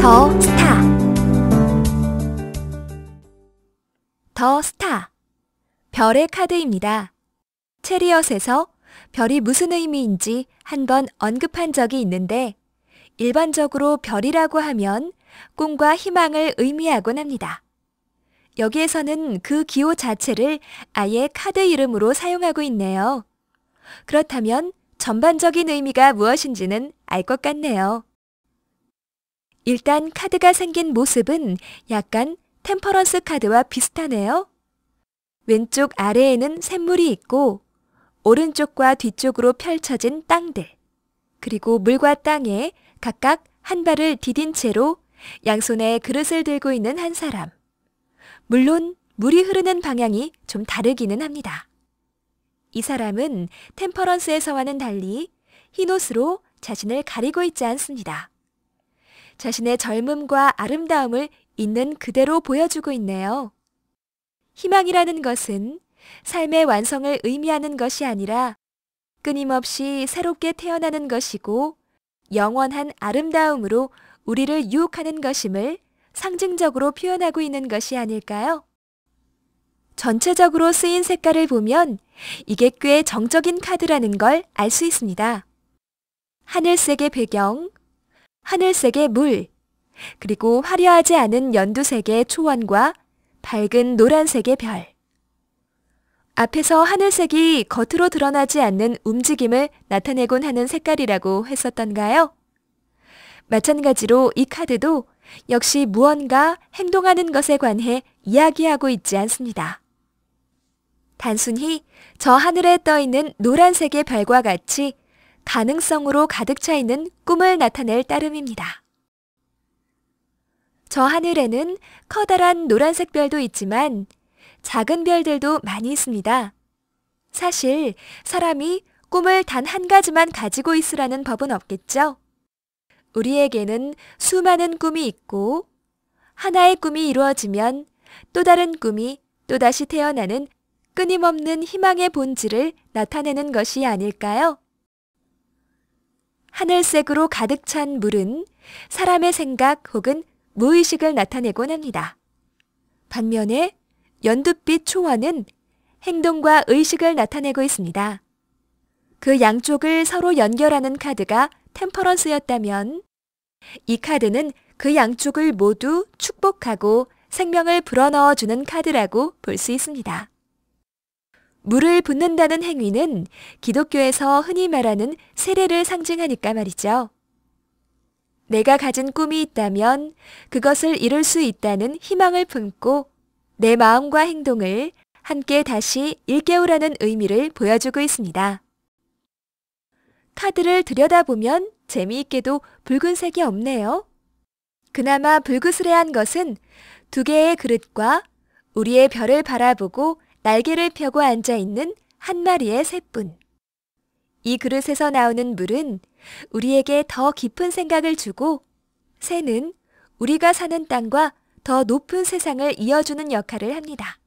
더 스타 더 스타 별의 카드입니다. 체리엇에서 별이 무슨 의미인지 한 번 언급한 적이 있는데 일반적으로 별이라고 하면 꿈과 희망을 의미하곤 합니다. 여기에서는 그 기호 자체를 아예 카드 이름으로 사용하고 있네요. 그렇다면 전반적인 의미가 무엇인지는 알 것 같네요. 일단 카드가 생긴 모습은 약간 템퍼런스 카드와 비슷하네요. 왼쪽 아래에는 샘물이 있고 오른쪽과 뒤쪽으로 펼쳐진 땅들 그리고 물과 땅에 각각 한 발을 디딘 채로 양손에 그릇을 들고 있는 한 사람. 물론 물이 흐르는 방향이 좀 다르기는 합니다. 이 사람은 템퍼런스에서와는 달리 흰 옷으로 자신을 가리고 있지 않습니다. 자신의 젊음과 아름다움을 있는 그대로 보여주고 있네요. 희망이라는 것은 삶의 완성을 의미하는 것이 아니라 끊임없이 새롭게 태어나는 것이고 영원한 아름다움으로 우리를 유혹하는 것임을 상징적으로 표현하고 있는 것이 아닐까요? 전체적으로 쓰인 색깔을 보면 이게 꽤 정적인 카드라는 걸 알 수 있습니다. 하늘색의 배경, 하늘색의 물, 그리고 화려하지 않은 연두색의 초원과 밝은 노란색의 별. 앞에서 하늘색이 겉으로 드러나지 않는 움직임을 나타내곤 하는 색깔이라고 했었던가요? 마찬가지로 이 카드도 역시 무언가 행동하는 것에 관해 이야기하고 있지 않습니다. 단순히 저 하늘에 떠 있는 노란색의 별과 같이 가능성으로 가득 차 있는 꿈을 나타낼 따름입니다. 저 하늘에는 커다란 노란색 별도 있지만 작은 별들도 많이 있습니다. 사실 사람이 꿈을 단 한 가지만 가지고 있으라는 법은 없겠죠? 우리에게는 수많은 꿈이 있고 하나의 꿈이 이루어지면 또 다른 꿈이 또다시 태어나는 끊임없는 희망의 본질을 나타내는 것이 아닐까요? 하늘색으로 가득 찬 물은 사람의 생각 혹은 무의식을 나타내곤 합니다. 반면에 연두빛 초원은 행동과 의식을 나타내고 있습니다. 그 양쪽을 서로 연결하는 카드가 템퍼런스였다면 이 카드는 그 양쪽을 모두 축복하고 생명을 불어넣어주는 카드라고 볼 수 있습니다. 물을 붓는다는 행위는 기독교에서 흔히 말하는 세례를 상징하니까 말이죠. 내가 가진 꿈이 있다면 그것을 이룰 수 있다는 희망을 품고 내 마음과 행동을 함께 다시 일깨우라는 의미를 보여주고 있습니다. 카드를 들여다보면 재미있게도 붉은색이 없네요. 그나마 불그스레한 것은 두 개의 그릇과 우리의 별을 바라보고 날개를 펴고 앉아 있는 한 마리의 새뿐. 이 그릇에서 나오는 물은 우리에게 더 깊은 생각을 주고 새는 우리가 사는 땅과 더 높은 세상을 이어주는 역할을 합니다.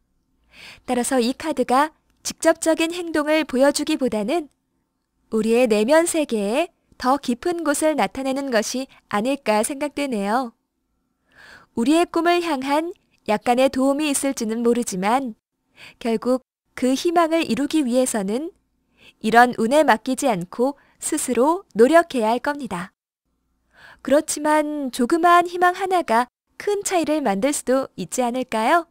따라서 이 카드가 직접적인 행동을 보여주기보다는 우리의 내면 세계에 더 깊은 곳을 나타내는 것이 아닐까 생각되네요. 우리의 꿈을 향한 약간의 도움이 있을지는 모르지만 결국 그 희망을 이루기 위해서는 이런 운에 맡기지 않고 스스로 노력해야 할 겁니다. 그렇지만 조그마한 희망 하나가 큰 차이를 만들 수도 있지 않을까요?